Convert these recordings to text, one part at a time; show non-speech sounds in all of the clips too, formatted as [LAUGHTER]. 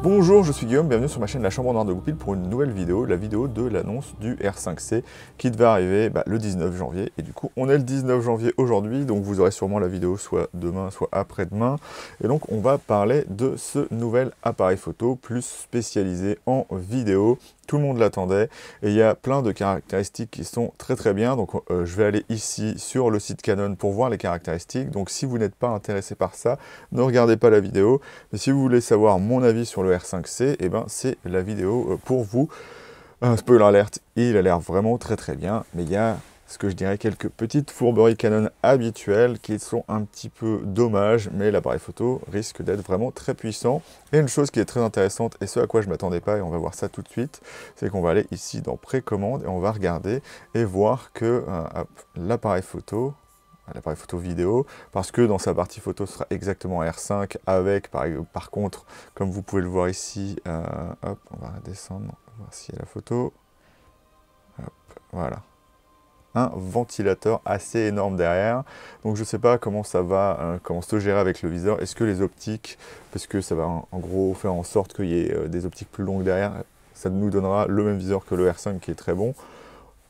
Bonjour, je suis Guillaume, bienvenue sur ma chaîne La Chambre Noire de Goupil pour une nouvelle vidéo, la vidéo de l'annonce du R5C qui devait arriver bah, le 19 janvier. Et du coup, on est le 19 janvier aujourd'hui, donc vous aurez sûrement la vidéo soit demain, soit après-demain. Et donc, on va parler de ce nouvel appareil photo plus spécialisé en vidéo tout le monde l'attendait et il y a plein de caractéristiques qui sont très très bien donc euh, je vais aller ici sur le site Canon pour voir les caractéristiques donc si vous n'êtes pas intéressé par ça ne regardez pas la vidéo mais si vous voulez savoir mon avis sur le R5C et eh ben c'est la vidéo euh, pour vous Un euh, spoiler l'alerte, il a l'air vraiment très très bien mais il y a ce que je dirais quelques petites fourberies Canon habituelles qui sont un petit peu dommages, mais l'appareil photo risque d'être vraiment très puissant. Et une chose qui est très intéressante, et ce à quoi je ne m'attendais pas, et on va voir ça tout de suite, c'est qu'on va aller ici dans précommande et on va regarder et voir que euh, l'appareil photo l'appareil photo vidéo, parce que dans sa partie photo, ce sera exactement R5 avec, par, contre, comme vous pouvez le voir ici, euh, hop, on va descendre, voir si y la photo, hop, voilà, ventilateur assez énorme derrière. Donc je sais pas comment ça va, euh, comment se gérer avec le viseur. Est-ce que les optiques, parce que ça va en, gros faire en sorte qu'il y ait euh, des optiques plus longues derrière, ça nous donnera le même viseur que le R5 qui est très bon.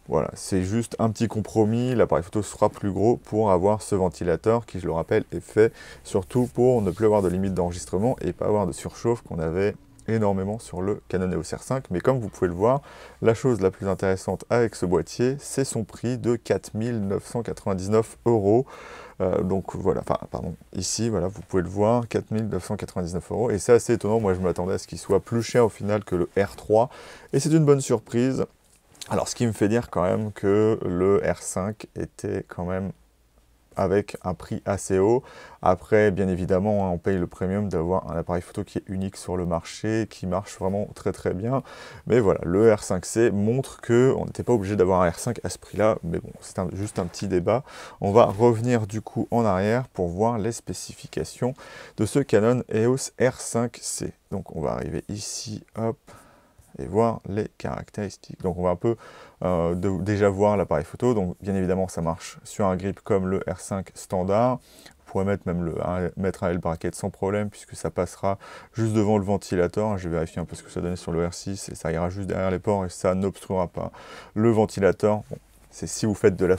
Voilà, c'est juste un petit compromis, l'appareil photo sera plus gros pour avoir ce ventilateur qui, je le rappelle, est fait surtout pour ne plus avoir de limite d'enregistrement et pas avoir de surchauffe qu'on avait énormément sur le Canon EOS R5, mais comme vous pouvez le voir, la chose la plus intéressante avec ce boîtier, c'est son prix de 4999 euros. Euh, donc voilà, enfin, pardon, ici, voilà, vous pouvez le voir, 4999 euros. Et c'est assez étonnant, moi je m'attendais à ce qu'il soit plus cher au final que le R3. Et c'est une bonne surprise. Alors ce qui me fait dire quand même que le R5 était quand même avec un prix assez haut. Après, bien évidemment, hein, on paye le premium d'avoir un appareil photo qui est unique sur le marché, qui marche vraiment très très bien. Mais voilà, le R5C montre que on n'était pas obligé d'avoir un R5 à ce prix-là. Mais bon, c'est juste un petit débat. On va revenir du coup en arrière pour voir les spécifications de ce Canon EOS R5C. Donc on va arriver ici, hop, voir les caractéristiques. Donc on va un peu euh, déjà voir l'appareil photo. Donc bien évidemment ça marche sur un grip comme le R5 standard. Vous pourrez mettre même le, un, mettre un L bracket sans problème puisque ça passera juste devant le ventilateur. Je vais vérifier un peu ce que ça donne sur le R6 et ça ira juste derrière les ports et ça n'obstruera pas le ventilateur. C'est si vous faites de la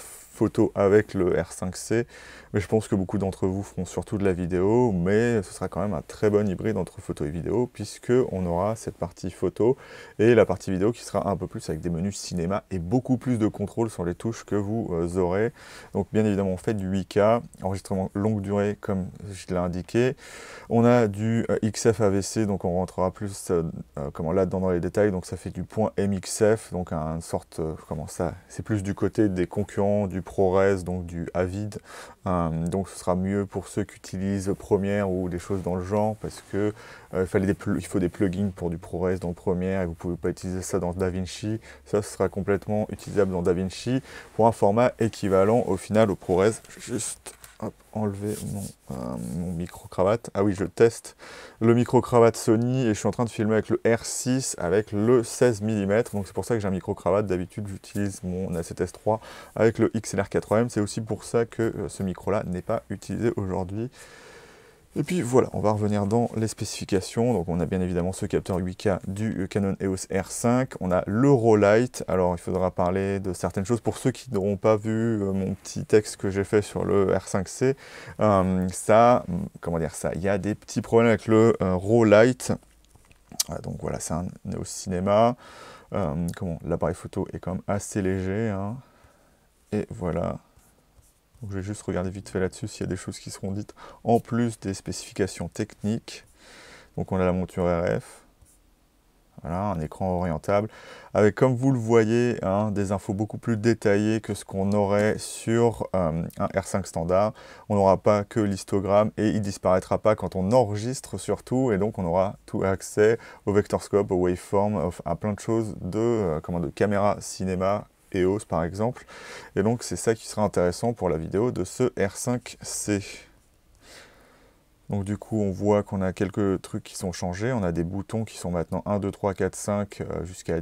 avec le R5C, mais je pense que beaucoup d'entre vous feront surtout de la vidéo, mais ce sera quand même un très bon hybride entre photo et vidéo, puisque on aura cette partie photo et la partie vidéo qui sera un peu plus avec des menus cinéma et beaucoup plus de contrôle sur les touches que vous euh, aurez. Donc bien évidemment on fait du 8K, enregistrement longue durée comme je l'ai indiqué. On a du euh, XF AVC, donc on rentrera plus euh, comment là-dedans dans les détails, donc ça fait du point MXF, donc une sorte, comment ça, c'est plus du côté des concurrents du point ProRes, donc du Avid. Euh, donc ce sera mieux pour ceux qui utilisent Premiere ou des choses dans le genre parce que euh, il, fallait des il faut des plugins pour du ProRes dans Premiere et vous pouvez pas utiliser ça dans DaVinci. Ça sera complètement utilisable dans DaVinci pour un format équivalent au final au ProRes. Juste hop, enlever euh, mon, micro-cravate. Ah oui, je teste le micro-cravate Sony et je suis en train de filmer avec le R6 avec le 16 mm. Donc c'est pour ça que j'ai un micro-cravate. D'habitude, j'utilise mon A7S 3 avec le xlr 4M, C'est aussi pour ça que euh, ce micro-là n'est pas utilisé aujourd'hui. Et puis voilà, on va revenir dans les spécifications. Donc on a bien évidemment ce capteur 8K du Canon EOS R5. On a le RAW Light, Alors il faudra parler de certaines choses. Pour ceux qui n'auront pas vu euh, mon petit texte que j'ai fait sur le R5C, euh, ça, comment dire ça, il y a des petits problèmes avec le euh, Raw Light. Ah, donc voilà, c'est un EOS cinéma. comment L'appareil photo est quand même assez léger. Hein. Et voilà. Donc je vais juste regarder vite fait là-dessus s'il y a des choses qui seront dites en plus des spécifications techniques. Donc on a la monture RF, voilà, un écran orientable, avec comme vous le voyez, hein, des infos beaucoup plus détaillées que ce qu'on aurait sur euh, un R5 standard. On n'aura pas que l'histogramme et il disparaîtra pas quand on enregistre surtout, et donc on aura tout accès au vectorscope, au waveform, à plein de choses de, euh, comment, de caméra cinéma EOS par exemple. Et donc c'est ça qui sera intéressant pour la vidéo de ce R5C. Donc du coup on voit qu'on a quelques trucs qui sont changés, on a des boutons qui sont maintenant 1, 2, 3, 4, 5 jusqu'à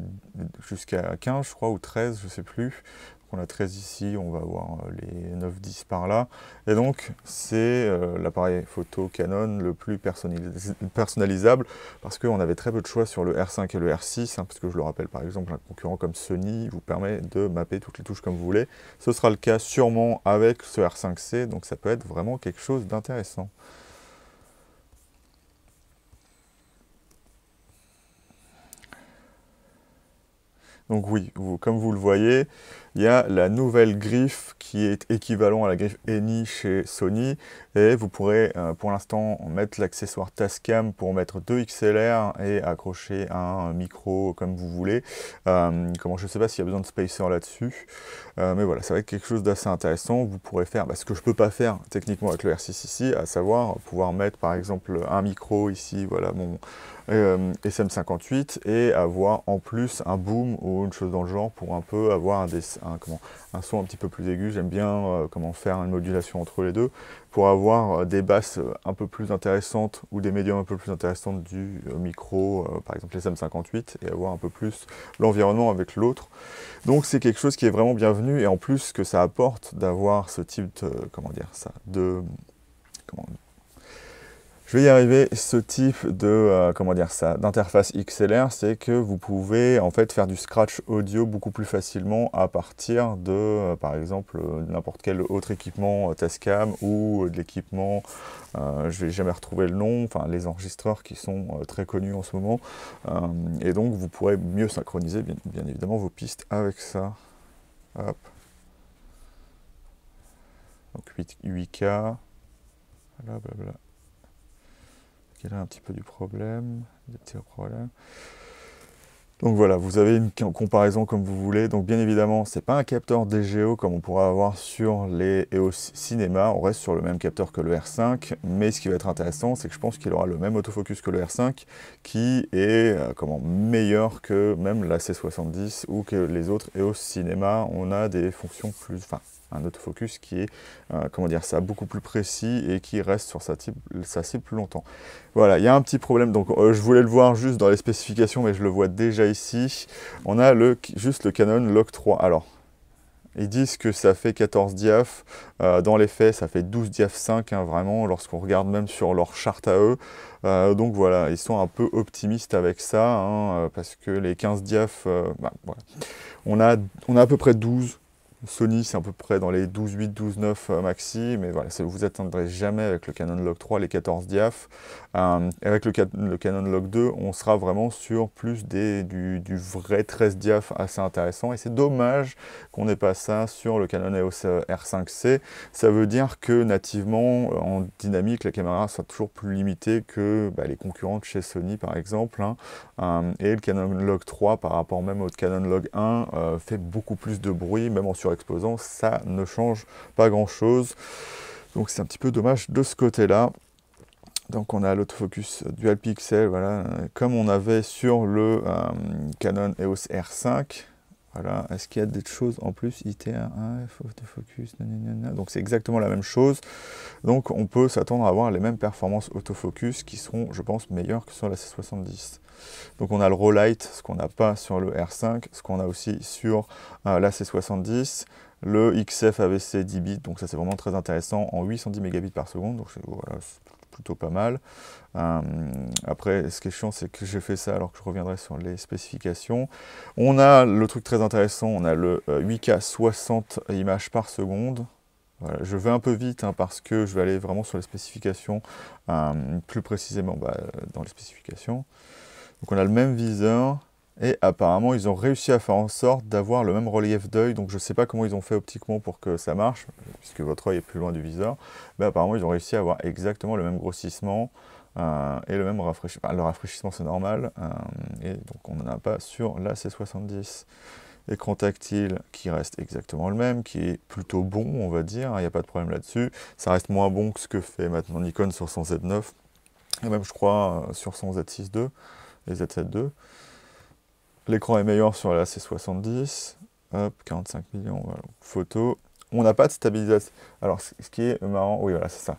jusqu'à 15 je crois ou 13 je sais plus on a 13 ici, on va avoir euh, les 9-10 par là. Et donc c'est euh, l'appareil photo Canon le plus personnalisable parce qu'on avait très peu de choix sur le R5 et le R6, hein, parce que je le rappelle par exemple, un concurrent comme Sony vous permet de mapper toutes les touches comme vous voulez. Ce sera le cas sûrement avec ce R5C, donc ça peut être vraiment quelque chose d'intéressant. Donc oui, comme vous le voyez, il y a la nouvelle griffe qui est équivalent à la griffe Eni chez Sony et vous pourrez euh, pour l'instant mettre l'accessoire Tascam pour mettre deux XLR et accrocher un micro comme vous voulez. Euh, comment je ne sais pas s'il y a besoin de spacer là-dessus, euh, mais voilà, ça va être quelque chose d'assez intéressant. Vous pourrez faire bah, ce que je ne peux pas faire techniquement avec le R6 ici, à savoir pouvoir mettre par exemple un micro ici, voilà mon euh, SM58 et avoir en plus un boom ou une chose dans le genre pour un peu avoir un, son un petit peu plus aigu. J'aime bien euh, comment faire une modulation entre les deux pour avoir euh, des basses un peu plus intéressantes ou des médiums un peu plus intéressantes du micro, par exemple les SM58, et avoir un peu plus l'environnement avec l'autre. Donc c'est quelque chose qui est vraiment bienvenu et en plus que ça apporte d'avoir ce type de, comment dire ça, de je vais y arriver. Ce type de euh, comment dire ça d'interface XLR, c'est que vous pouvez en fait faire du scratch audio beaucoup plus facilement à partir de euh, par exemple euh, n'importe quel autre équipement Tascam ou de l'équipement je je vais jamais retrouver le nom, enfin les enregistreurs qui sont très connus en ce moment. et donc vous pourrez mieux synchroniser bien, évidemment vos pistes avec ça. Hop. Donc 8, k il a un petit peu du problème, des petits problèmes. Donc voilà, vous avez une comparaison comme vous voulez. Donc bien évidemment, ce n'est pas un capteur DGO comme on pourrait avoir sur les EOS Cinéma. On reste sur le même capteur que le R5. Mais ce qui va être intéressant, c'est que je pense qu'il aura le même autofocus que le R5, qui est euh, comment, meilleur que même la C70 ou que les autres EOS Cinéma. On a des fonctions plus un autofocus qui est, euh, comment dire ça, beaucoup plus précis et qui reste sur sa, cible plus longtemps. Voilà, il y a un petit problème, donc euh, je voulais le voir juste dans les spécifications, mais je le vois déjà ici. On a le, juste le Canon Log 3. Alors, ils disent que ça fait 14 diaf euh, dans les faits ça fait 12 diaf 5, vraiment, lorsqu'on regarde même sur leur charte à eux. donc voilà, ils sont un peu optimistes avec ça, hein, parce que les 15 diaf bah, on, a, on a à peu près 12 Sony, c'est à peu près dans les 12.8, 12.9 euh, maxi, mais voilà, vous atteindrez jamais avec le Canon Log 3 les 14 diaph. Euh, avec le, Canon Log 2, on sera vraiment sur plus du, vrai 13 diaph assez intéressant. Et c'est dommage qu'on n'ait pas ça sur le Canon EOS euh, R5C. Ça veut dire que nativement, euh, en dynamique, la caméra sera toujours plus limitée que bah, les concurrentes chez Sony, par exemple. Hein. et le Canon Log 3, par rapport même au Canon Log 1, fait beaucoup plus de bruit, même en surexposant. Ça ne change pas grand-chose. Donc c'est un petit peu dommage de ce côté-là. Donc on a l'autofocus dual pixel, voilà, comme on avait sur le euh, Canon EOS R5. Voilà, est-ce qu'il y a des choses en plus ITR1, hein, autofocus, nanana. donc c'est exactement la même chose. Donc on peut s'attendre à avoir les mêmes performances autofocus qui seront, je pense, meilleures que sur la C70. Donc on a le raw light, ce qu'on n'a pas sur le R5, ce qu'on a aussi sur euh, la C70, le XF AVC 10 bits, donc ça c'est vraiment très intéressant en 810 mégabits par seconde. Donc voilà, pas mal. Euh, après, ce qui est chiant, c'est que j'ai fait ça alors que je reviendrai sur les spécifications. On a le truc très intéressant, on a le 8K euh, 60 images par seconde. je vais un peu vite hein, parce que je vais aller vraiment sur les spécifications, euh, plus précisément bah, dans les spécifications. Donc on a le même viseur, et apparemment, ils ont réussi à faire en sorte d'avoir le même relief d'œil. Donc, je ne sais pas comment ils ont fait optiquement pour que ça marche, puisque votre œil est plus loin du viseur. Mais apparemment, ils ont réussi à avoir exactement le même grossissement euh, et le même rafraîchissement. le rafraîchissement, c'est normal. Euh, et donc, on n'en a pas sur la C70. Écran tactile qui reste exactement le même, qui est plutôt bon, on va dire. Il hein, n'y a pas de problème là-dessus. Ça reste moins bon que ce que fait maintenant Nikon sur Z9 Et même, je crois, euh, sur son Z6 et z 72 L'écran est meilleur sur la C70. Hop, 45 millions, voilà. Photo. On n'a pas de stabilisation. Alors, ce qui est marrant, oui, voilà, c'est ça.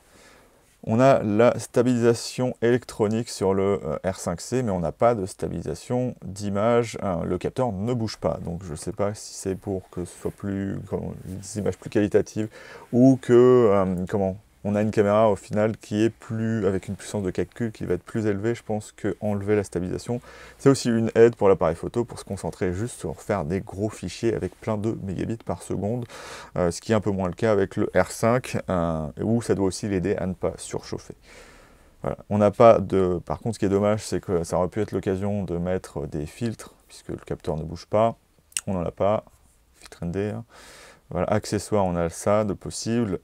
On a la stabilisation électronique sur le euh, R5C, mais on n'a pas de stabilisation d'image. Ah, le capteur ne bouge pas, donc je ne sais pas si c'est pour que ce soit plus, des images plus qualitatives ou que, euh, comment, on a une caméra au final qui est plus, avec une puissance de calcul qui va être plus élevée, je pense, qu'enlever la stabilisation. C'est aussi une aide pour l'appareil photo pour se concentrer juste sur faire des gros fichiers avec plein de mégabits par seconde, euh, ce qui est un peu moins le cas avec le R5, euh, où ça doit aussi l'aider à ne pas surchauffer. On n'a pas de. Par contre, ce qui est dommage, c'est que ça aurait pu être l'occasion de mettre des filtres, puisque le capteur ne bouge pas. On n'en a pas. Filtre ND. Hein. Voilà, accessoires, on a ça de possible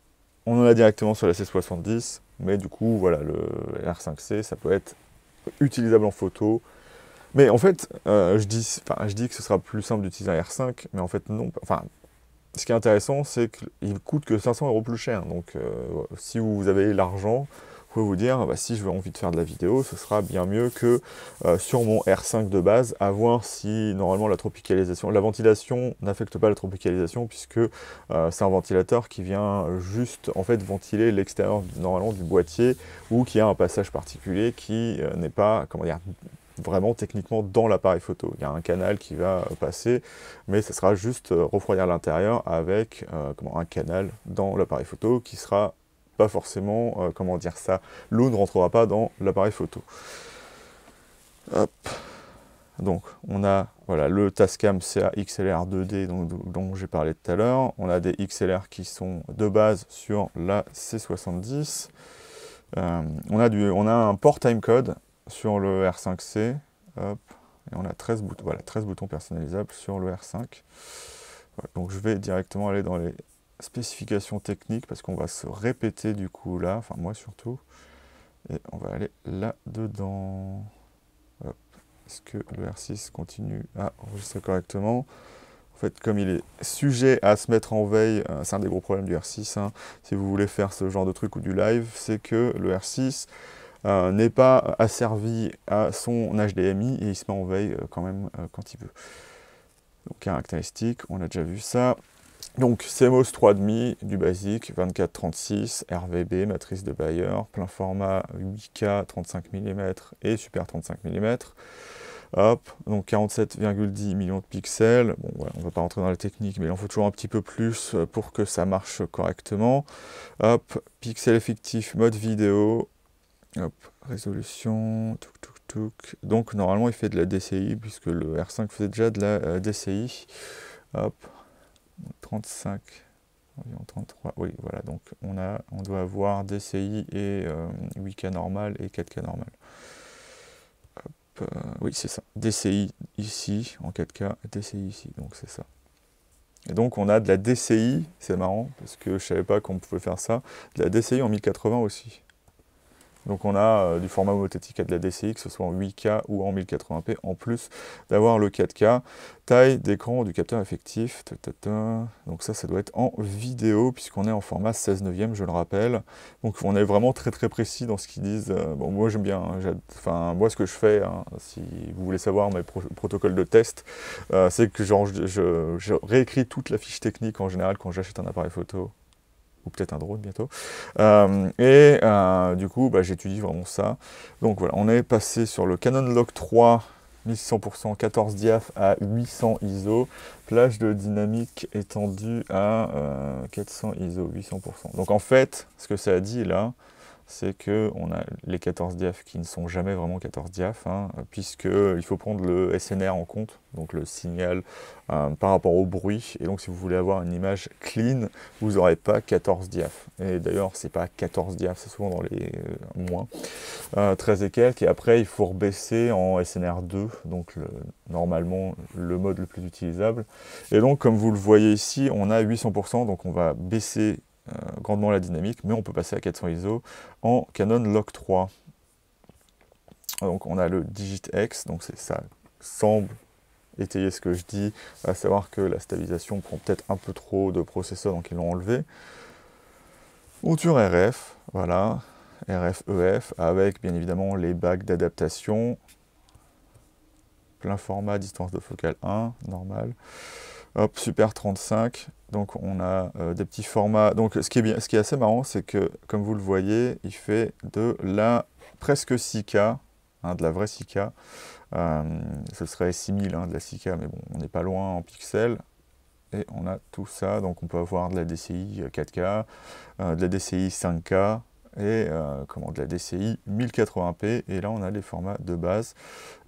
on en a directement sur la C70, mais du coup, voilà, le R5C, ça peut être utilisable en photo. Mais en fait, euh, je, dis, je dis que ce sera plus simple d'utiliser un R5, mais en fait, non. Enfin, ce qui est intéressant, c'est qu'il coûte que 500 euros plus cher. Donc, euh, si vous avez l'argent, vous dire, bah, si je veux envie de faire de la vidéo, ce sera bien mieux que euh, sur mon R5 de base, à voir si normalement la tropicalisation, la ventilation n'affecte pas la tropicalisation, puisque euh, c'est un ventilateur qui vient juste en fait ventiler l'extérieur normalement du boîtier, ou qui a un passage particulier qui euh, n'est pas, comment dire, vraiment techniquement dans l'appareil photo. Il y a un canal qui va passer, mais ce sera juste refroidir l'intérieur avec comment, un canal dans l'appareil photo qui sera pas forcément, euh, comment dire ça, l'eau ne rentrera pas dans l'appareil photo. Donc on a voilà, le Tascam CA XLR 2D dont, j'ai parlé tout à l'heure. On a des XLR qui sont de base sur la C70. Euh, on, a du, on a un port timecode sur le R5C. Et on a 13 boutons, voilà, 13 boutons personnalisables sur le R5. donc je vais directement aller dans les spécification technique parce qu'on va se répéter du coup là, enfin moi surtout. Et on va aller là-dedans. Est-ce que le R6 continue à ah, enregistrer correctement En fait, comme il est sujet à se mettre en veille, euh, c'est un des gros problèmes du R6. Hein, si vous voulez faire ce genre de truc ou du live, c'est que le R6 euh, n'est pas asservi à son HDMI et il se met en veille euh, quand même quand il veut. Donc caractéristique, on a déjà vu ça. Donc CMOS 3,5 du basique, 24-36, RVB, matrice de Bayer, plein format 8K 35 mm et super 35 mm. Hop, donc 47,10 millions de pixels. Bon, on ne va pas rentrer dans la technique, mais il en faut toujours un petit peu plus euh, pour que ça marche correctement. Hop, pixel effectif, mode vidéo. Hop, résolution, touc, touc, touc. Donc normalement, il fait de la DCI, puisque le R5 faisait déjà de la euh, DCI. Hop, 35, environ 33, oui, voilà, donc on, a, on doit avoir DCI et 8K euh, normal et 4K normal. Euh, oui, c'est ça, DCI ici en 4K, DCI ici, donc c'est ça. Et donc on a de la DCI, c'est marrant, parce que je savais pas qu'on pouvait faire ça, de la DCI en 1080 aussi. Donc on a euh, du format homothétique à de la DCI, que ce soit en 8K ou en 1080p, en plus d'avoir le 4K. Taille d'écran du capteur effectif, donc ça, ça doit être en vidéo, puisqu'on est en format 16 neuvième, je le rappelle. Donc on est vraiment très très précis dans ce qu'ils disent. Euh, bon, moi j'aime bien, hein, enfin moi ce que je fais, hein, si vous voulez savoir mes protocoles de test, euh, c'est que je réécris toute la fiche technique en général quand j'achète un appareil photo ou peut-être un drone bientôt. Euh, et euh, du coup, bah, j'étudie vraiment ça. Donc voilà, on est passé sur le Canon lock 3 1600%, 14 diaf à 800 ISO, plage de dynamique étendue à 400 euh, ISO, 800%. Donc en fait, ce que ça a dit là, c'est que on a les 14 diaf qui ne sont jamais vraiment 14 diaf, hein, puisque il faut prendre le SNR en compte, donc le signal euh, par rapport au bruit. Et donc si vous voulez avoir une image clean, vous n'aurez pas 14 diaf. Et d'ailleurs, c'est pas 14 diaf, c'est souvent dans les euh, moins, 13 et quelques. Et après, il faut rebaisser en SNR 2, donc normalement le mode le plus utilisable. Et donc, comme vous le voyez ici, on a 800%, donc on va baisser euh, grandement la dynamique, mais on peut passer à 400 ISO en Canon Lock 3. Donc on a le Digit X, donc ça semble étayer ce que je dis, à savoir que la stabilisation prend peut-être un peu trop de processeurs, donc ils l'ont enlevé. Outure RF, voilà, RF-EF, e avec bien évidemment les bacs d'adaptation, plein format, distance de focale 1, normal. Hop, Super 35. Donc on a euh, des petits formats. Donc ce qui est, bien, ce qui est assez marrant, c'est que comme vous le voyez, il fait de la presque 6K, hein, de la vraie 6K. Euh, ce serait 6000 hein, de la 6K, mais bon, on n'est pas loin en pixels. Et on a tout ça, donc on peut avoir de la DCI 4K, euh, de la DCI 5K, et euh, comment, de la DCI 1080p. Et là, on a les formats de base.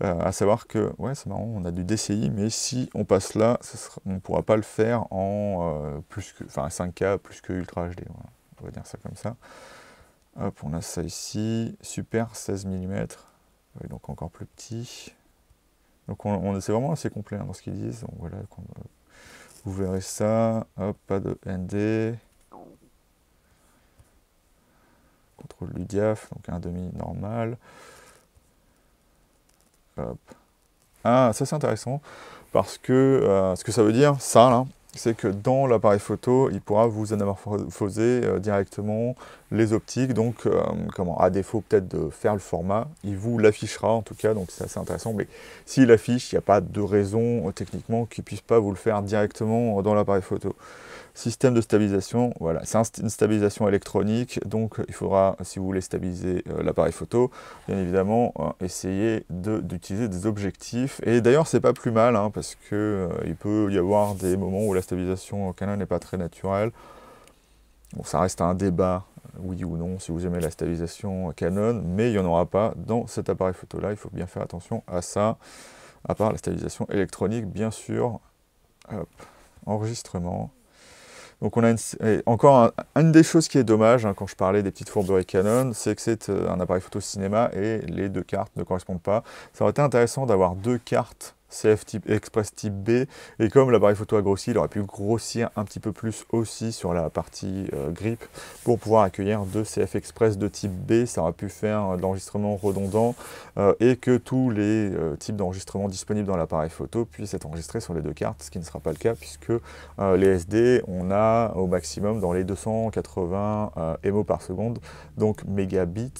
Euh, à savoir que, ouais, c'est marrant, on a du DCI, mais si on passe là, on ne pourra pas le faire en euh, plus 5K plus que Ultra HD. On va dire ça comme ça. Hop, on a ça ici. Super 16 mm. donc encore plus petit. Donc on, c'est vraiment assez complet hein, dans ce qu'ils disent. Donc voilà, vous verrez ça. Hop, pas de ND. contrôle du diaph, donc un demi normal. Hop. Ah, ça c'est intéressant, parce que euh, ce que ça veut dire, ça là, c'est que dans l'appareil photo, il pourra vous anamorphoser euh, directement les optiques. Donc, euh, comment, à défaut peut-être de faire le format, il vous l'affichera en tout cas. Donc, c'est assez intéressant. Mais s'il affiche, il n'y a pas de raison techniquement qu'il ne puisse pas vous le faire directement dans l'appareil photo. Système de stabilisation, voilà, c'est une stabilisation électronique, donc euh, il faudra, si vous voulez stabiliser euh, l'appareil photo, bien évidemment, euh, essayer d'utiliser des objectifs. Et d'ailleurs, c'est pas plus mal, hein, parce que il peut y avoir des moments où la stabilisation Canon n'est pas très naturelle. Bon, ça reste un débat, oui ou non, si vous aimez la stabilisation Canon, mais il n'y en aura pas dans cet appareil photo-là, il faut bien faire attention à ça, à part la stabilisation électronique, bien sûr. Hop. Enregistrement, donc on a encore une des choses qui est dommage hein, quand je parlais des petites de Canon, c'est que c'est euh, un appareil photo cinéma et les deux cartes ne correspondent pas. Ça aurait été intéressant d'avoir deux cartes CF type Express type B. Et comme l'appareil photo a grossi, il aurait pu grossir un petit peu plus aussi sur la partie euh, grip pour pouvoir accueillir deux CF Express de type B. Ça aurait pu faire euh, de l'enregistrement redondant euh, et que tous les types d'enregistrement disponibles dans l'appareil photo puissent être enregistrés sur les deux cartes, ce qui ne sera pas le cas puisque les SD, on a au maximum dans les 280 MO par seconde, donc mégabits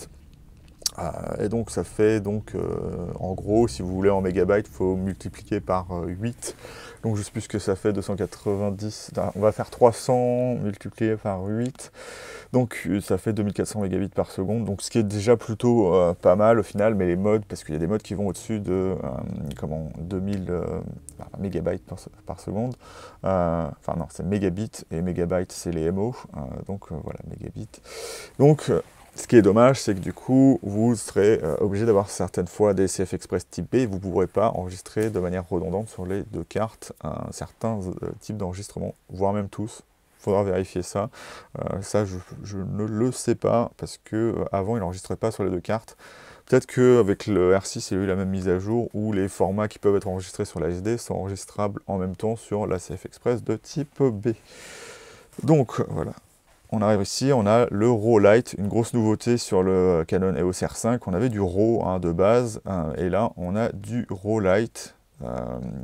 ah, et donc ça fait donc euh, en gros si vous voulez en il faut multiplier par 8 euh, donc je sais plus ce que ça fait 290 on va faire 300 multiplié par 8 donc euh, ça fait 2400 mégabits par seconde donc ce qui est déjà plutôt pas mal au final mais les modes parce qu'il y a des modes qui vont au-dessus de comment 2000 mégabytes par, seconde enfin non c'est mégabits et mégabytes c'est les MO donc voilà mégabits donc ce qui est dommage, c'est que du coup, vous serez euh, obligé d'avoir certaines fois des CF Express type B, vous ne pourrez pas enregistrer de manière redondante sur les deux cartes un certain euh, type d'enregistrement, voire même tous. Il faudra vérifier ça. Euh, ça, je, ne le sais pas, parce qu'avant, avant, il n'enregistrait pas sur les deux cartes. Peut-être qu'avec le R6, il y a eu la même mise à jour où les formats qui peuvent être enregistrés sur la SD sont enregistrables en même temps sur la CF Express de type B. Donc voilà, on arrive ici, on a le RAW Light, une grosse nouveauté sur le Canon EOS R5. On avait du RAW hein, de base, hein, et là on a du RAW Light, euh,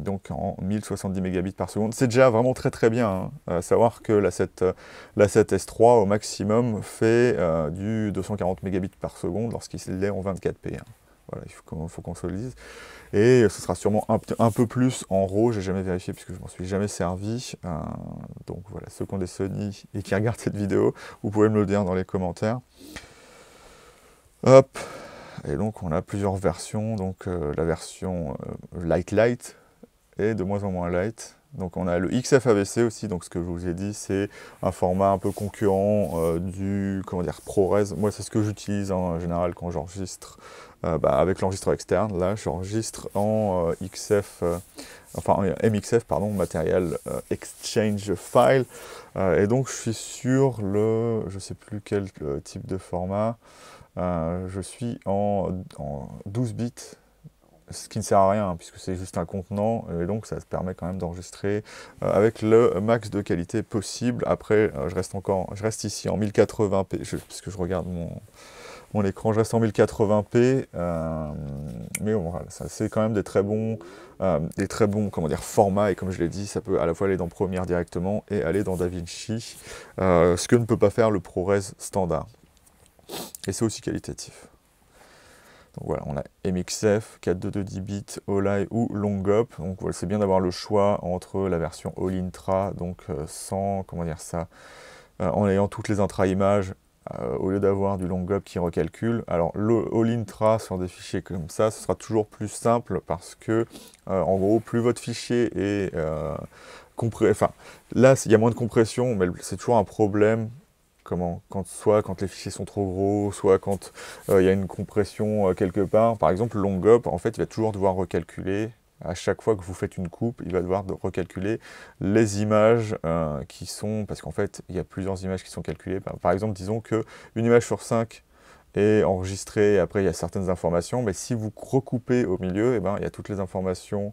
donc en 1070 mégabits par seconde. C'est déjà vraiment très très bien, à hein. euh, savoir que la 7, euh, la 7S3 au maximum fait du 240 mégabits par seconde lorsqu'il est en 24p. Voilà, il faut qu'on se le dise. Et ce sera sûrement un, peu plus en RAW, j'ai jamais vérifié puisque je m'en suis jamais servi. Euh, donc voilà, ceux qui ont des Sony et qui [LAUGHS] regardent cette vidéo, vous pouvez me le dire dans les commentaires. Hop Et donc on a plusieurs versions, donc euh, la version euh, light light et de moins en moins light. Donc on a le XF-AVC aussi, donc ce que je vous ai dit, c'est un format un peu concurrent du comment dire ProRes. Moi c'est ce que j'utilise en général quand j'enregistre euh, bah, avec l'enregistreur externe, là j'enregistre en euh, XF, euh, enfin MXF, pardon, matériel Exchange File. et donc je suis sur le, je ne sais plus quel type de format, je suis en, 12 bits. Ce qui ne sert à rien hein, puisque c'est juste un contenant et donc ça permet quand même d'enregistrer avec le max de qualité possible. Après, je reste encore, je reste ici en 1080p puisque je regarde mon, on écran reste en 1080p, euh, mais c'est quand même des très bons, euh, des très bons comment dire, formats, et comme je l'ai dit, ça peut à la fois aller dans Premiere directement et aller dans DaVinci, euh, ce que ne peut pas faire le ProRes standard. Et c'est aussi qualitatif. Donc voilà, on a MXF, 422 bits, All-I ou Long-Up Donc voilà, c'est bien d'avoir le choix entre la version All Intra, donc sans, comment dire ça, en ayant toutes les intra-images euh, au lieu d'avoir du long up qui recalcule. Alors lall intra sur des fichiers comme ça, ce sera toujours plus simple parce que euh, en gros, plus votre fichier est euh, compré... Enfin, là, il y a moins de compression, mais c'est toujours un problème. Comment, quand, soit quand les fichiers sont trop gros, soit quand euh, il y a une compression quelque part. Par exemple, le long GOP, en fait, il va toujours devoir recalculer à chaque fois que vous faites une coupe, il va devoir recalculer les images euh, qui sont, parce qu'en fait, il y a plusieurs images qui sont calculées. Par exemple, disons qu'une image sur cinq est enregistrée, et après il y a certaines informations, mais si vous recoupez au milieu, eh ben, il y a toutes les informations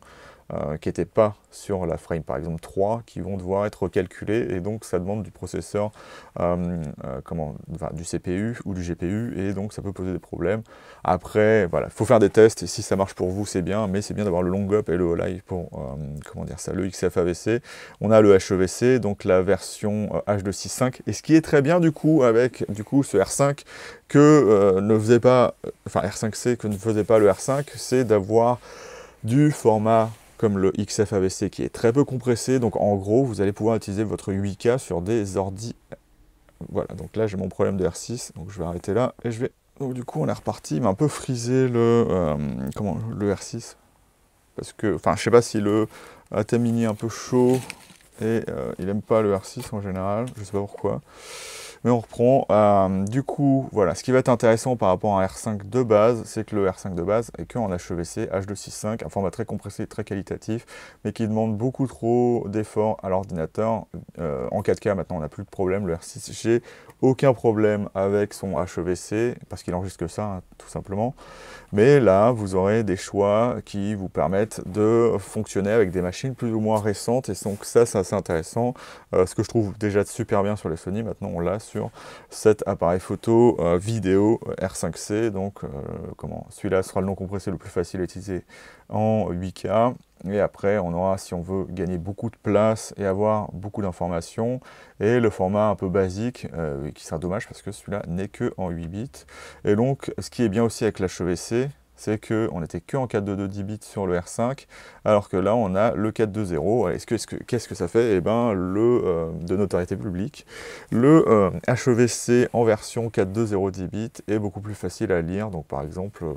euh, qui n'étaient pas sur la frame, par exemple 3, qui vont devoir être recalculés et donc ça demande du processeur, euh, euh, comment, du CPU ou du GPU et donc ça peut poser des problèmes. Après, voilà, il faut faire des tests et si ça marche pour vous, c'est bien, mais c'est bien d'avoir le long up et le live pour, comment dire ça, le XFAVC. On a le HEVC, donc la version H265 et ce qui est très bien du coup avec du coup ce R5 que ne faisait pas, enfin R5C que ne faisait pas le R5, c'est d'avoir du format comme le XFAVC qui est très peu compressé. Donc en gros, vous allez pouvoir utiliser votre 8K sur des ordi. Voilà, donc là j'ai mon problème de R6, donc je vais arrêter là et je vais... Donc du coup on est reparti, il m'a un peu frisé le, euh, comment, le R6. Parce que, enfin je sais pas si le Atem Mini est un peu chaud et euh, il aime pas le R6 en général, je sais pas pourquoi. Mais on reprend. Euh, du coup, voilà, ce qui va être intéressant par rapport à un R5 de base, c'est que le R5 de base est qu'en HEVC H265, un format très compressé, très qualitatif, mais qui demande beaucoup trop d'efforts à l'ordinateur. Euh, en 4K, maintenant, on n'a plus de problème. Le R6, j'ai aucun problème avec son HEVC, parce qu'il enregistre que ça, hein, tout simplement. Mais là, vous aurez des choix qui vous permettent de fonctionner avec des machines plus ou moins récentes. Et donc ça, c'est assez intéressant. Euh, ce que je trouve déjà super bien sur les Sony, maintenant on l'a sur cet appareil photo euh, vidéo R5C. Donc euh, comment celui-là sera le non compressé le plus facile à utiliser en 8K. Et après, on aura, si on veut gagner beaucoup de place et avoir beaucoup d'informations, et le format un peu basique, euh, qui sera dommage parce que celui-là n'est que en 8 bits. Et donc, ce qui est bien aussi avec l'HEVC, c'est qu'on n'était que en 10 bits sur le R5, alors que là on a le 4.2.0. Qu'est-ce que, que, ça fait Eh ben, le euh, de notoriété publique, le HEVC euh, en version 4.2.0 10 bits est beaucoup plus facile à lire. Donc par exemple, euh,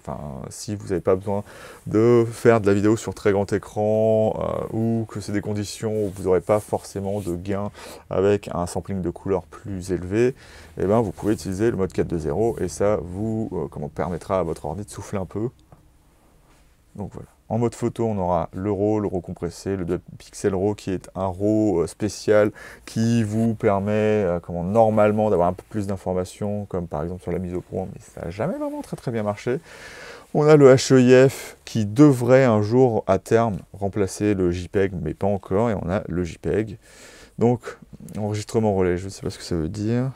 si vous n'avez pas besoin de faire de la vidéo sur très grand écran ou que c'est des conditions où vous n'aurez pas forcément de gain avec un sampling de couleurs plus élevé, eh ben, vous pouvez utiliser le mode 4.2.0 et ça vous comment, permettra à votre ordi de souffler un peu donc voilà. En mode photo, on aura le RAW, le RAW compressé, le pixel RAW qui est un RAW euh, spécial qui vous permet euh, normalement d'avoir un peu plus d'informations, comme par exemple sur la mise au point, mais ça n'a jamais vraiment très très bien marché. On a le HEIF qui devrait un jour à terme remplacer le JPEG, mais pas encore, et on a le JPEG. Donc enregistrement relais, je ne sais pas ce que ça veut dire.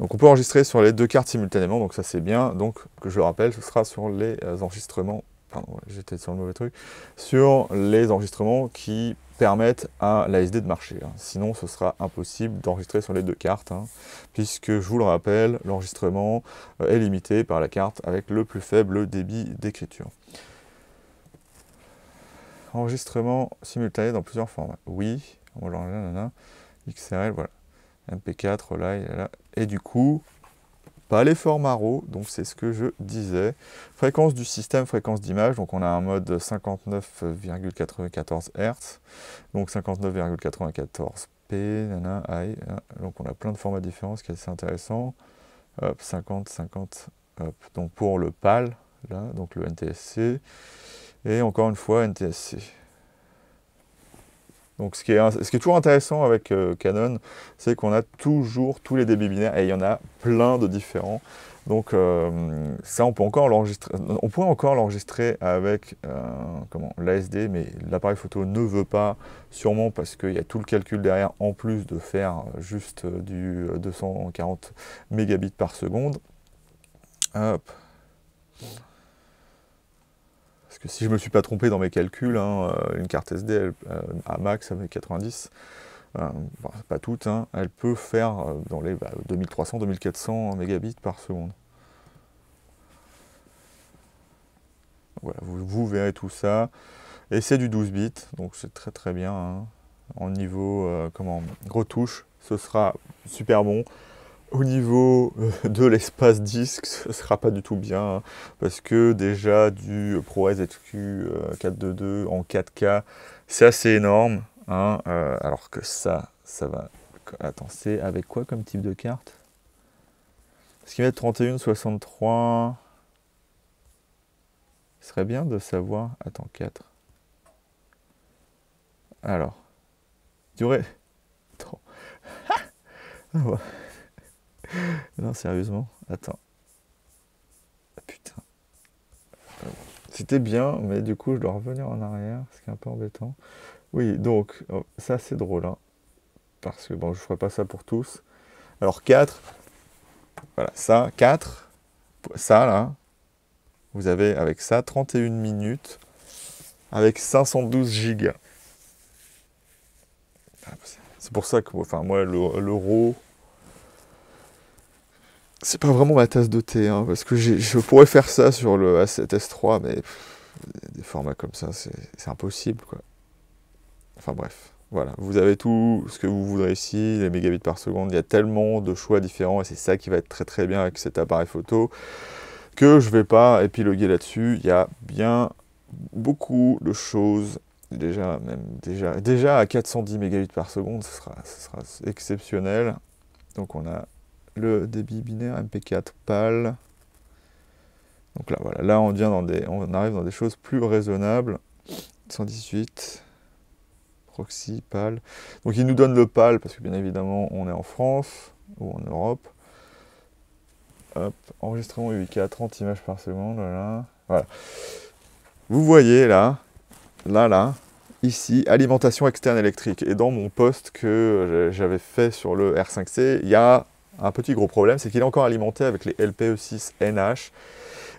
Donc on peut enregistrer sur les deux cartes simultanément, donc ça c'est bien. Donc que je le rappelle, ce sera sur les euh, enregistrements pardon, j'étais sur le mauvais truc, sur les enregistrements qui permettent à l'ASD de marcher. Hein. Sinon, ce sera impossible d'enregistrer sur les deux cartes, hein. puisque je vous le rappelle, l'enregistrement euh, est limité par la carte avec le plus faible débit d'écriture. Enregistrement simultané dans plusieurs formats. Oui, XRL, voilà. MP4, là, et là. Et du coup, pas formats RAW, donc c'est ce que je disais. Fréquence du système, fréquence d'image, donc on a un mode 59,94 Hz, donc 59,94 P, nana, I, hein. donc on a plein de formats différents, ce qui est assez intéressant. Hop, 50, 50, hop. donc pour le PAL, là, donc le NTSC, et encore une fois NTSC. Donc ce qui est, toujours intéressant avec euh, Canon, c'est qu'on a toujours tous les débits binaires et il y en a plein de différents. Donc euh, ça, on peut encore l'enregistrer. On pourrait encore l'enregistrer avec euh, comment l'ASD, mais l'appareil photo ne veut pas, sûrement parce qu'il y a tout le calcul derrière, en plus de faire juste du 240 mégabits par seconde. Hop si je ne me suis pas trompé dans mes calculs, hein, euh, une carte SD euh, à max avec euh, 90, pas toutes, hein. elle peut faire dans les 2300-2400 bah, mégabits par seconde. Voilà, vous, verrez tout ça. Et c'est du 12 bits, donc c'est très très bien. Hein. En niveau comment retouche, ce sera super bon au niveau euh, de l'espace disque, ce sera pas du tout bien hein, parce que déjà du ProRes euh, HQ422 en 4K, c'est assez énorme. Hein, euh, alors que ça, ça va. Attends, c'est avec quoi comme type de carte ce qui va être 31, 63 serait bien de savoir. Attends, 4. Alors, durée. [LAUGHS] [LAUGHS] non, sérieusement, attends. Ah, putain. C'était bien, mais du coup, je dois revenir en arrière, ce qui est un peu embêtant. Oui, donc, oh, ça c'est drôle, hein, parce que bon, je ne ferai pas ça pour tous. Alors 4, voilà, ça, 4, ça là, vous avez avec ça 31 minutes, avec 512 gigas. Ah, c'est pour ça que, enfin, moi, l'euro, c'est pas vraiment ma tasse de thé, hein, parce que je pourrais faire ça sur le A7S3, mais des formats comme ça, c'est impossible, Enfin bref, voilà, vous avez tout ce que vous voudrez ici, les mégabits par seconde, il y a tellement de choix différents, et c'est ça qui va être très très bien avec cet appareil photo, que je vais pas épiloguer là-dessus, il y a bien beaucoup de choses déjà même déjà déjà à 410 mégabits par seconde ce sera, ce sera exceptionnel donc on a le débit binaire MP4 PAL. Donc là, voilà, là on, vient dans des, on arrive dans des choses plus raisonnables. 118, proxy, PAL. Donc il nous donne le PAL parce que bien évidemment on est en France ou en Europe. Hop, enregistrement UIK 30 images par seconde, Voilà. Vous voyez là, là, là, ici, alimentation externe électrique. Et dans mon poste que j'avais fait sur le R5C, il y a un petit gros problème, c'est qu'il est encore alimenté avec les LPE6NH.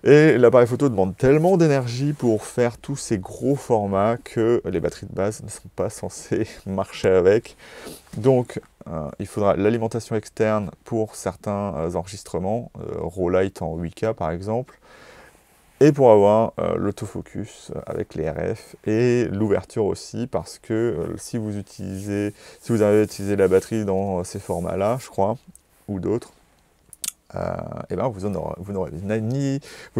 Et l'appareil photo demande tellement d'énergie pour faire tous ces gros formats que les batteries de base ne sont pas [LAUGHS] censées marcher avec. Donc euh, il faudra l'alimentation externe pour certains euh, enregistrements, euh, raw light en 8K par exemple, et pour avoir l'autofocus avec les RF et l'ouverture aussi parce que si vous utilisez, si vous avez utilisé la batterie dans ces formats-là, je crois, ou d'autres, et euh, eh ben vous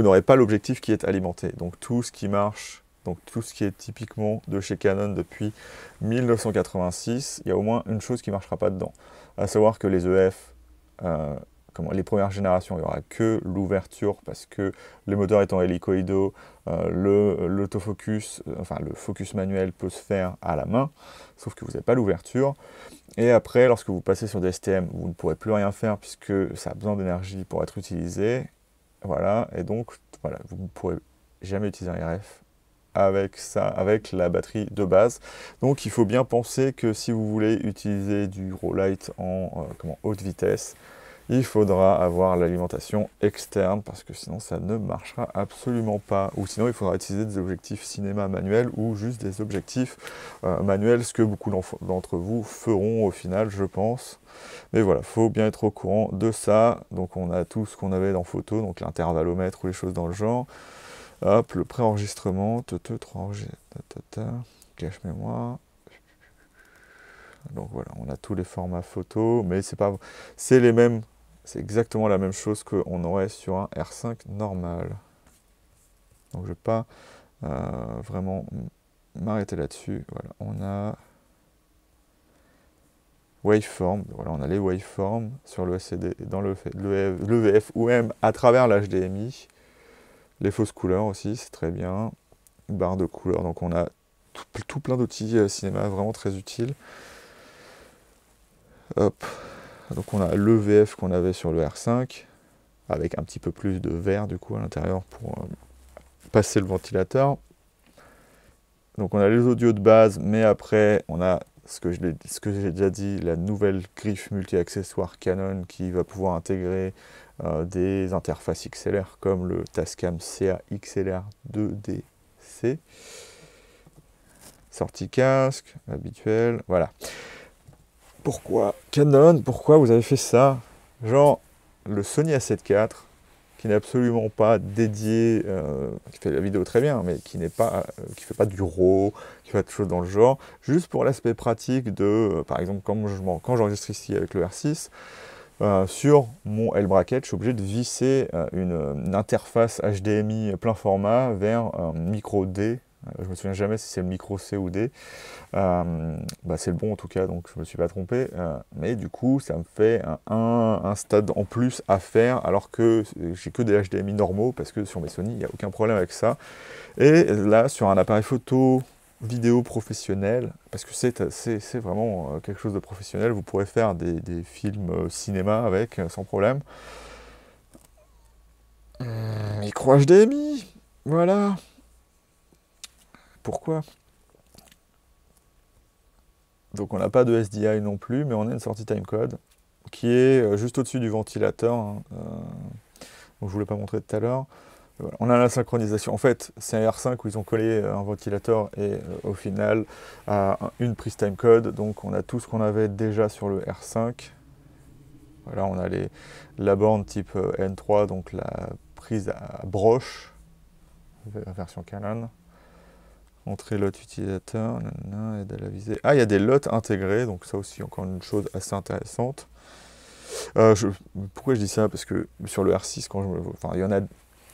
n'aurez pas l'objectif qui est alimenté. Donc tout ce qui marche, donc tout ce qui est typiquement de chez Canon depuis 1986, il y a au moins une chose qui ne marchera pas dedans. À savoir que les EF, euh, comment, les premières générations, il n'y aura que l'ouverture parce que les moteurs étant hélicoïdaux, euh, le l'autofocus, euh, enfin le focus manuel peut se faire à la main, sauf que vous n'avez pas l'ouverture. Et après, lorsque vous passez sur des STM, vous ne pourrez plus rien faire puisque ça a besoin d'énergie pour être utilisé. Voilà, et donc voilà, vous ne pourrez jamais utiliser un RF avec, ça, avec la batterie de base. Donc il faut bien penser que si vous voulez utiliser du light en euh, haute vitesse, il faudra avoir l'alimentation externe parce que sinon ça ne marchera absolument pas. Ou sinon il faudra utiliser des objectifs cinéma manuels ou juste des objectifs euh, manuels, ce que beaucoup d'entre vous feront au final, je pense. Mais voilà, faut bien être au courant de ça. Donc on a tout ce qu'on avait dans photo, donc l'intervallomètre ou les choses dans le genre. Hop, le préenregistrement, te te cache mémoire. Donc voilà, on a tous les formats photo, mais c'est pas, c'est les mêmes c'est exactement la même chose qu'on aurait sur un R5 normal. Donc je ne vais pas euh, vraiment m'arrêter là-dessus. Voilà, on a waveform. Voilà, on a les waveforms sur le SCD, dans le, VF ou M à travers l'HDMI. Les fausses couleurs aussi, c'est très bien. Barre de couleurs. Donc on a tout, tout plein d'outils euh, cinéma vraiment très utiles. Hop, donc on a le VF qu'on avait sur le R5, avec un petit peu plus de verre du coup à l'intérieur pour euh, passer le ventilateur. Donc on a les audios de base, mais après on a ce que j'ai déjà dit, la nouvelle griffe multi-accessoire Canon qui va pouvoir intégrer euh, des interfaces XLR comme le Tascam CA XLR 2DC. Sortie casque, habituel, voilà pourquoi Canon, pourquoi vous avez fait ça Genre le Sony A7 IV, qui n'est absolument pas dédié, euh, qui fait la vidéo très bien, mais qui n'est pas, euh, qui fait pas du RAW, qui fait de choses dans le genre, juste pour l'aspect pratique de, euh, par exemple, quand j'enregistre ici avec le R6, sur mon L bracket, je suis obligé de visser une, interface HDMI plein format vers un micro D euh, je me souviens jamais si c'est le micro C ou D. Euh, bah, c'est le bon en tout cas, donc je ne me suis pas trompé. Euh, mais du coup, ça me fait un, stade en plus à faire, alors que j'ai que des HDMI normaux, parce que sur mes Sony, il n'y a aucun problème avec ça. Et là, sur un appareil photo, vidéo professionnel, parce que c'est vraiment quelque chose de professionnel, vous pourrez faire des films cinéma avec, sans problème. Hum, micro HDMI, voilà. Pourquoi Donc on n'a pas de SDI non plus, mais on a une sortie timecode qui est euh, juste au-dessus du ventilateur. Hein, euh, je ne vous l'ai pas montré tout à l'heure. on a la synchronisation. En fait, c'est un R5 où ils ont collé euh, un ventilateur et au final à une prise timecode. Donc on a tout ce qu'on avait déjà sur le R5. Voilà, on a la borne type N3, donc la prise à broche, version Canon. Entrée lot utilisateur, la Ah, il y a des lots intégrés, donc ça aussi, encore une chose assez intéressante. Euh, pourquoi je dis ça Parce que sur le R6, quand je enfin, il y en a,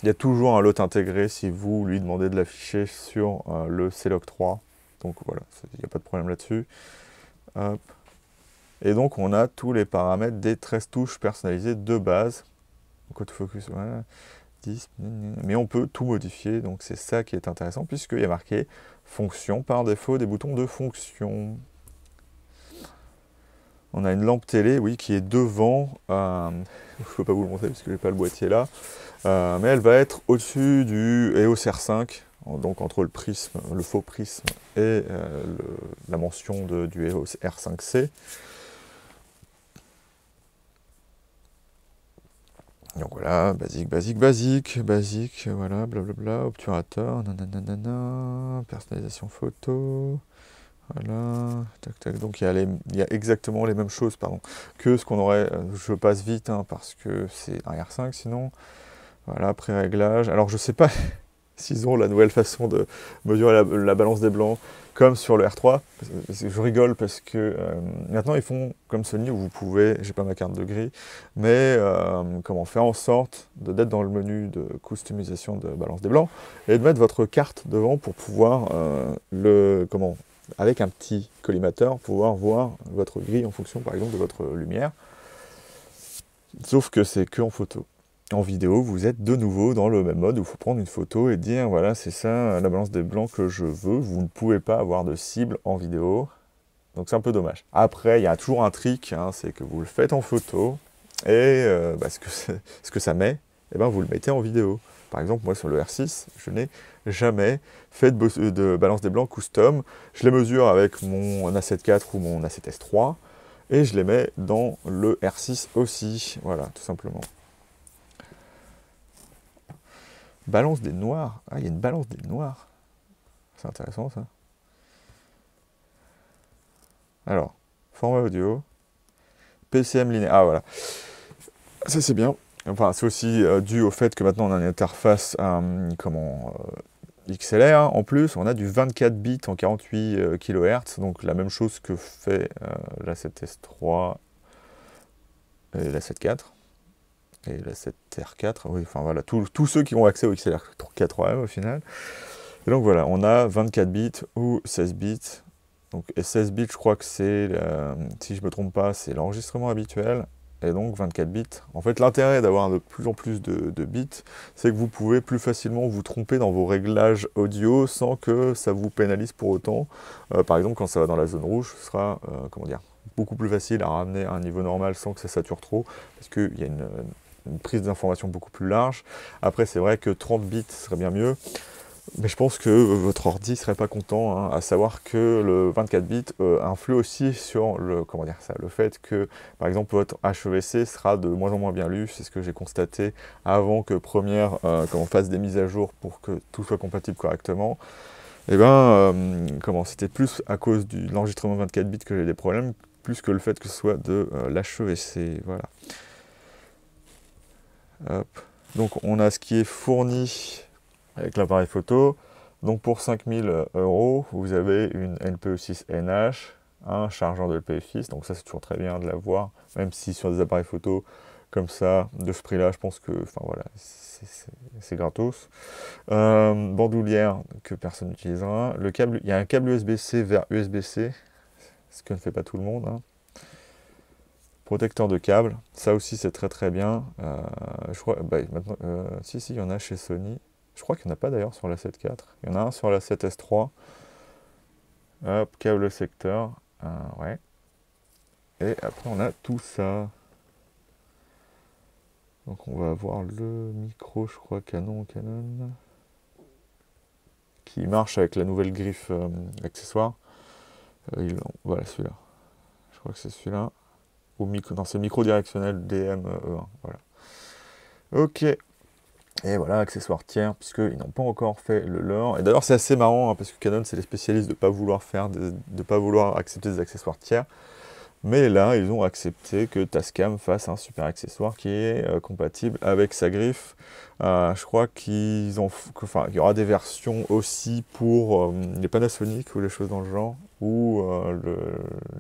il y toujours un lot intégré si vous lui demandez de l'afficher sur euh, le CLOC 3. Donc voilà, il n'y a pas de problème là-dessus. Et donc on a tous les paramètres des 13 touches personnalisées de base. Code focus, voilà mais on peut tout modifier, donc c'est ça qui est intéressant, puisqu'il y a marqué fonction par défaut des boutons de fonction. On a une lampe télé, oui, qui est devant, euh, [LAUGHS] je ne peux pas vous le montrer parce que je n'ai pas le boîtier là, euh, mais elle va être au-dessus du EOS R5, donc entre le prisme, le faux prisme et euh, la mention du EOS R5C. Donc voilà, basique, basique, basique, basique, voilà, blablabla, obturateur, nanana, personnalisation photo, voilà, tac tac. Donc il y, a exactement les mêmes choses, pardon, que ce qu'on aurait. Euh, je passe vite hein, parce que c'est un R5 sinon. Voilà, pré-réglage. Alors je sais pas [LAUGHS] s'ils ont la nouvelle façon de mesurer la balance des blancs comme sur le R3. Je rigole parce que euh, maintenant ils font comme Sony où vous pouvez, j'ai pas ma carte de gris, mais euh, comment faire en sorte d'être dans le menu de customisation de balance des blancs et de mettre votre carte devant pour pouvoir euh, le comment avec un petit collimateur pouvoir voir votre grille en fonction par exemple de votre lumière. Sauf que c'est que en photo en vidéo, vous êtes de nouveau dans le même mode où il faut prendre une photo et dire voilà, c'est ça la balance des blancs que je veux. Vous ne pouvez pas avoir de cible en vidéo. Donc c'est un peu dommage. Après, il y a toujours un trick, hein, c'est que vous le faites en photo et euh, bah, ce, que ce, que ça met, eh ben, vous le mettez en vidéo. Par exemple, moi sur le R6, je n'ai jamais fait de, balance des blancs custom. Je les mesure avec mon a 74 ou mon A7S3 et je les mets dans le R6 aussi. Voilà, tout simplement. Balance des noirs. Ah, il y a une balance des noirs. C'est intéressant ça. Alors, format audio. PCM linéaire. Ah voilà. Ça c'est bien. Enfin, c'est aussi euh, dû au fait que maintenant on a une interface euh, euh, XLR. En plus, on a du 24 bits en 48 kHz. Donc la même chose que fait la 7S3 et la 7.4 et la 7R4, oui, enfin voilà, tous ceux qui ont accès au XLR4M au final. Et donc voilà, on a 24 bits ou 16 bits. Donc et 16 bits, je crois que c'est, euh, si je ne me trompe pas, c'est l'enregistrement habituel. Et donc 24 bits. En fait, l'intérêt d'avoir de plus en plus de, bits, c'est que vous pouvez plus facilement vous tromper dans vos réglages audio sans que ça vous pénalise pour autant. Euh, par exemple, quand ça va dans la zone rouge, ce sera, euh, comment dire, beaucoup plus facile à ramener à un niveau normal sans que ça sature trop, parce qu'il y a une, une prise d'information beaucoup plus large. Après, c'est vrai que 30 bits serait bien mieux. Mais je pense que euh, votre ordi serait pas content, hein, à savoir que le 24 bits euh, influe aussi sur le, comment dire ça, le fait que, par exemple, votre HEVC sera de moins en moins bien lu. C'est ce que j'ai constaté avant que première, euh, quand on fasse des mises à jour pour que tout soit compatible correctement. Et eh ben, comment c'était plus à cause de l'enregistrement 24 bits que j'ai des problèmes, plus que le fait que ce soit de l'HEVC. Voilà. Donc on a ce qui est fourni avec l'appareil photo. Donc pour 5000 euros, vous avez une LPE6NH, un chargeur de LPE6. Donc ça c'est toujours très bien de l'avoir, même si sur des appareils photo comme ça, de ce prix-là, je pense que enfin voilà, c'est gratos. Euh, bandoulière que personne n'utilisera. Le câble, il y a un câble USB-C vers USB-C, ce que ne fait pas tout le monde. Hein. Protecteur de câble, ça aussi c'est très très bien. Euh, je crois, bah, euh, si, si, il y en a chez Sony. Je crois qu'il n'y en a pas d'ailleurs sur la 7.4. Il y en a un sur la 7S3. Hop, câble secteur. Euh, ouais. Et après on a tout ça. Donc on va avoir le micro, je crois, canon, canon. Qui marche avec la nouvelle griffe accessoire. voilà celui-là. Je crois que c'est celui-là micro, dans ce micro directionnel DME1. E voilà. Ok. Et voilà, accessoires tiers, puisqu'ils n'ont pas encore fait le leur. Et d'ailleurs, c'est assez marrant, hein, parce que Canon, c'est les spécialistes de ne pas vouloir faire, de pas vouloir accepter des accessoires tiers. Mais là, ils ont accepté que Tascam fasse un super accessoire qui est euh, compatible avec sa griffe. Euh, je crois qu'ils ont, enfin, y aura des versions aussi pour euh, les Panasonic ou les choses dans le genre, ou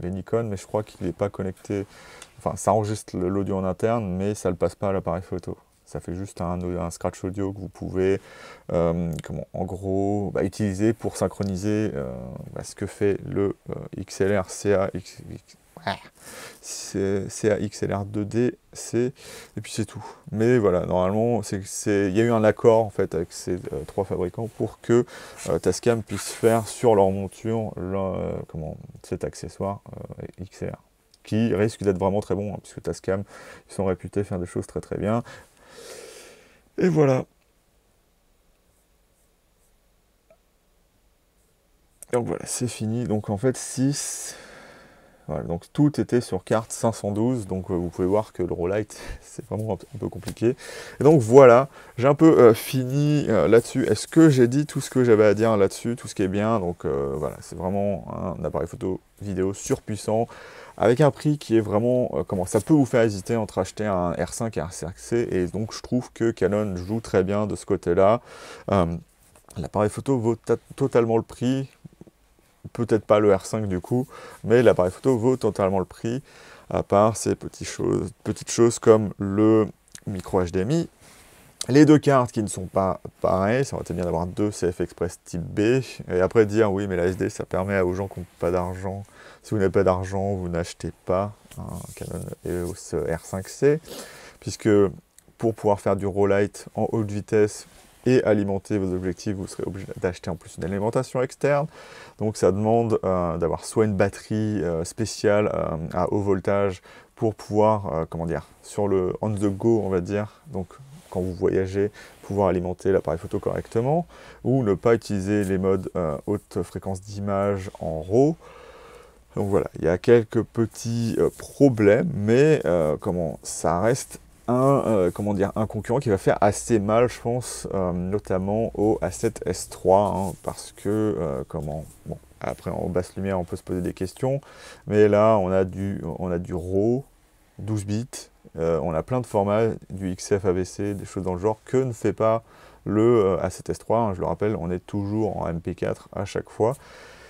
les Nikon, mais je crois qu'il n'est pas connecté. Enfin, ça enregistre l'audio en interne, mais ça ne le passe pas à l'appareil photo. Ça fait juste un, scratch audio que vous pouvez, comment, en gros, bah, utiliser pour synchroniser bah, ce que fait le XLR CA ah. c'est XLR 2 d c'est et puis c'est tout. Mais voilà, normalement, il y a eu un accord en fait avec ces euh, trois fabricants pour que euh, Tascam puisse faire sur leur monture euh, comment, cet accessoire XLR, qui risque d'être vraiment très bon, hein, puisque Tascam, ils sont réputés faire des choses très très bien. Et voilà. Donc voilà, c'est fini. Donc en fait, 6, donc tout était sur carte 512, donc euh, vous pouvez voir que le light [LAUGHS] c'est vraiment un, peu compliqué. donc voilà, j'ai un peu euh, fini euh, là-dessus. Est-ce que j'ai dit tout ce que j'avais à dire là-dessus, tout ce qui est bien Donc voilà, c'est vraiment un appareil photo vidéo surpuissant avec un prix qui est vraiment comment ça peut vous faire hésiter entre acheter un R5 et un R5C et donc je trouve que Canon joue très bien de ce côté là L'appareil photo vaut totalement le prix peut-être pas le R5 du coup, mais l'appareil photo vaut totalement le prix, à part ces petites choses, petites choses comme le micro HDMI, les deux cartes qui ne sont pas pareilles, ça aurait été bien d'avoir deux CF Express type B, et après dire oui mais la SD ça permet aux gens qui n'ont pas d'argent, si vous n'avez pas d'argent vous n'achetez pas un Canon EOS R5C, puisque pour pouvoir faire du roll light en haute vitesse, alimenter vos objectifs, vous serez obligé d'acheter en plus une alimentation externe. Donc ça demande euh, d'avoir soit une batterie euh, spéciale euh, à haut voltage pour pouvoir, comment dire, sur le on the go, on va dire, donc quand vous voyagez, pouvoir alimenter l'appareil photo correctement, ou ne pas utiliser les modes haute fréquence d'image en RAW. Donc voilà, il y a quelques petits problèmes, mais comment ça reste un, euh, comment dire, un concurrent qui va faire assez mal, je pense, euh, notamment au A7S3, hein, parce que, euh, comment, bon, après en basse lumière, on peut se poser des questions, mais là, on a du, on a du RAW, 12 bits, on a plein de formats, du XF, AVC des choses dans le genre, que ne fait pas le A7S3, hein, je le rappelle, on est toujours en MP4 à chaque fois.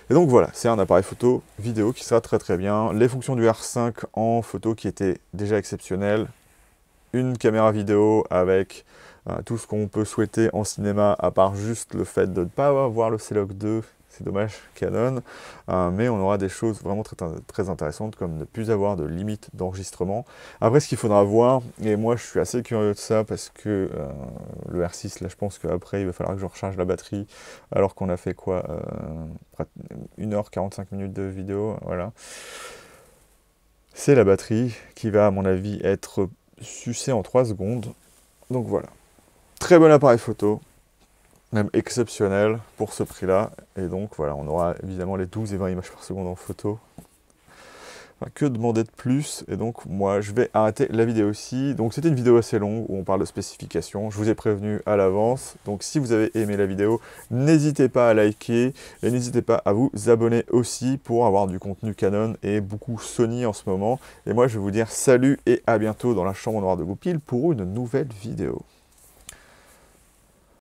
Et donc voilà, c'est un appareil photo vidéo qui sera très très bien. Les fonctions du R5 en photo qui étaient déjà exceptionnelles, une caméra vidéo avec euh, tout ce qu'on peut souhaiter en cinéma, à part juste le fait de ne pas avoir le c 2, c'est dommage, Canon, euh, mais on aura des choses vraiment très, très intéressantes comme ne plus avoir de limite d'enregistrement. Après, ce qu'il faudra voir, et moi je suis assez curieux de ça parce que euh, le R6, là je pense qu'après il va falloir que je recharge la batterie alors qu'on a fait quoi 1h45 minutes de vidéo, voilà c'est la batterie qui va à mon avis être sucer en 3 secondes. Donc voilà. Très bon appareil photo, même exceptionnel pour ce prix-là. Et donc voilà, on aura évidemment les 12 et 20 images par seconde en photo que demander de plus Et donc moi je vais arrêter la vidéo aussi. Donc c'était une vidéo assez longue où on parle de spécifications. Je vous ai prévenu à l'avance. Donc si vous avez aimé la vidéo, n'hésitez pas à liker et n'hésitez pas à vous abonner aussi pour avoir du contenu Canon et beaucoup Sony en ce moment. Et moi je vais vous dire salut et à bientôt dans la chambre noire de Goupil pour une nouvelle vidéo.